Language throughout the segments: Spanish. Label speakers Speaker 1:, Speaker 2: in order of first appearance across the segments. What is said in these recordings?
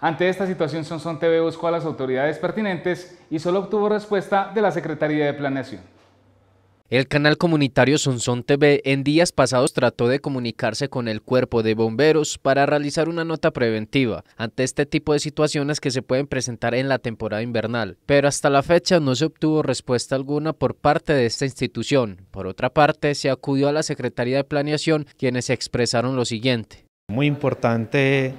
Speaker 1: Ante esta situación, Sonson TV buscó a las autoridades pertinentes y solo obtuvo respuesta de la Secretaría de Planeación. El canal comunitario Sonson TV en días pasados trató de comunicarse con el cuerpo de bomberos para realizar una nota preventiva ante este tipo de situaciones que se pueden presentar en la temporada invernal, pero hasta la fecha no se obtuvo respuesta alguna por parte de esta institución. Por otra parte, se acudió a la Secretaría de
Speaker 2: Planeación quienes expresaron lo siguiente. Muy importante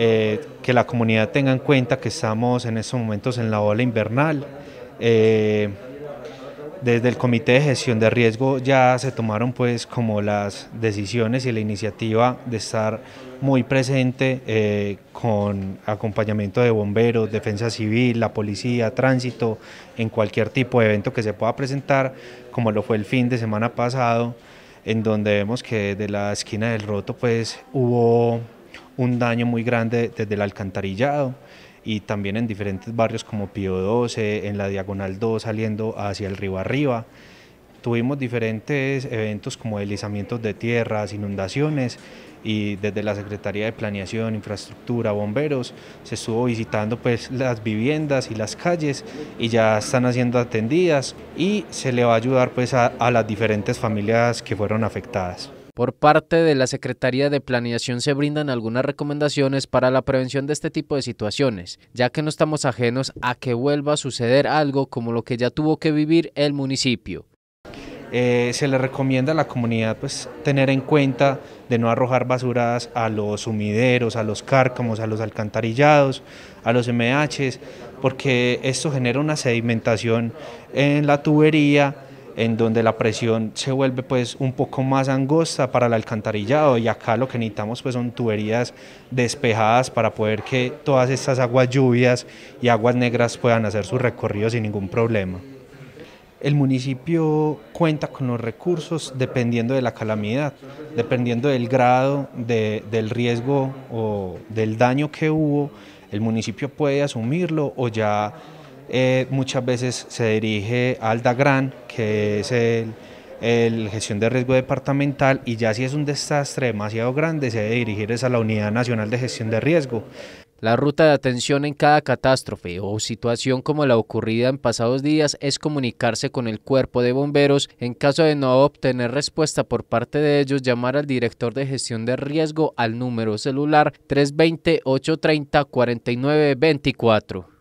Speaker 2: eh, que la comunidad tenga en cuenta que estamos en estos momentos en la ola invernal. Eh, desde el Comité de Gestión de Riesgo ya se tomaron pues como las decisiones y la iniciativa de estar muy presente eh, con acompañamiento de bomberos, defensa civil, la policía, tránsito, en cualquier tipo de evento que se pueda presentar, como lo fue el fin de semana pasado, en donde vemos que de la esquina del roto pues hubo un daño muy grande desde el alcantarillado y también en diferentes barrios como Pío 12, en la Diagonal 2 saliendo hacia el río arriba. Tuvimos diferentes eventos como deslizamientos de tierras, inundaciones y desde la Secretaría de Planeación, Infraestructura, Bomberos se estuvo visitando pues las viviendas y las calles y ya están haciendo atendidas y se le va a ayudar pues a las diferentes familias que fueron afectadas.
Speaker 1: Por parte de la Secretaría de Planeación se brindan algunas recomendaciones para la prevención de este tipo de situaciones, ya que no estamos ajenos a que vuelva a suceder algo como lo que ya tuvo
Speaker 2: que vivir el municipio. Eh, se le recomienda a la comunidad pues, tener en cuenta de no arrojar basuras a los sumideros, a los cárcamos, a los alcantarillados, a los MHs, porque esto genera una sedimentación en la tubería en donde la presión se vuelve pues un poco más angosta para el alcantarillado y acá lo que necesitamos pues son tuberías despejadas para poder que todas estas aguas lluvias y aguas negras puedan hacer su recorrido sin ningún problema. El municipio cuenta con los recursos dependiendo de la calamidad, dependiendo del grado del riesgo o del daño que hubo, el municipio puede asumirlo o ya eh, muchas veces se dirige al DAGRAN, que es el, el, gestión de riesgo departamental, y ya si es un desastre demasiado grande, se debe dirigir a la Unidad Nacional de Gestión de Riesgo. La
Speaker 1: ruta de atención en cada catástrofe o situación como la ocurrida en pasados días es comunicarse con el cuerpo de bomberos. En caso de no obtener respuesta por parte de ellos, llamar al director de gestión de riesgo al número celular 320-830-4924.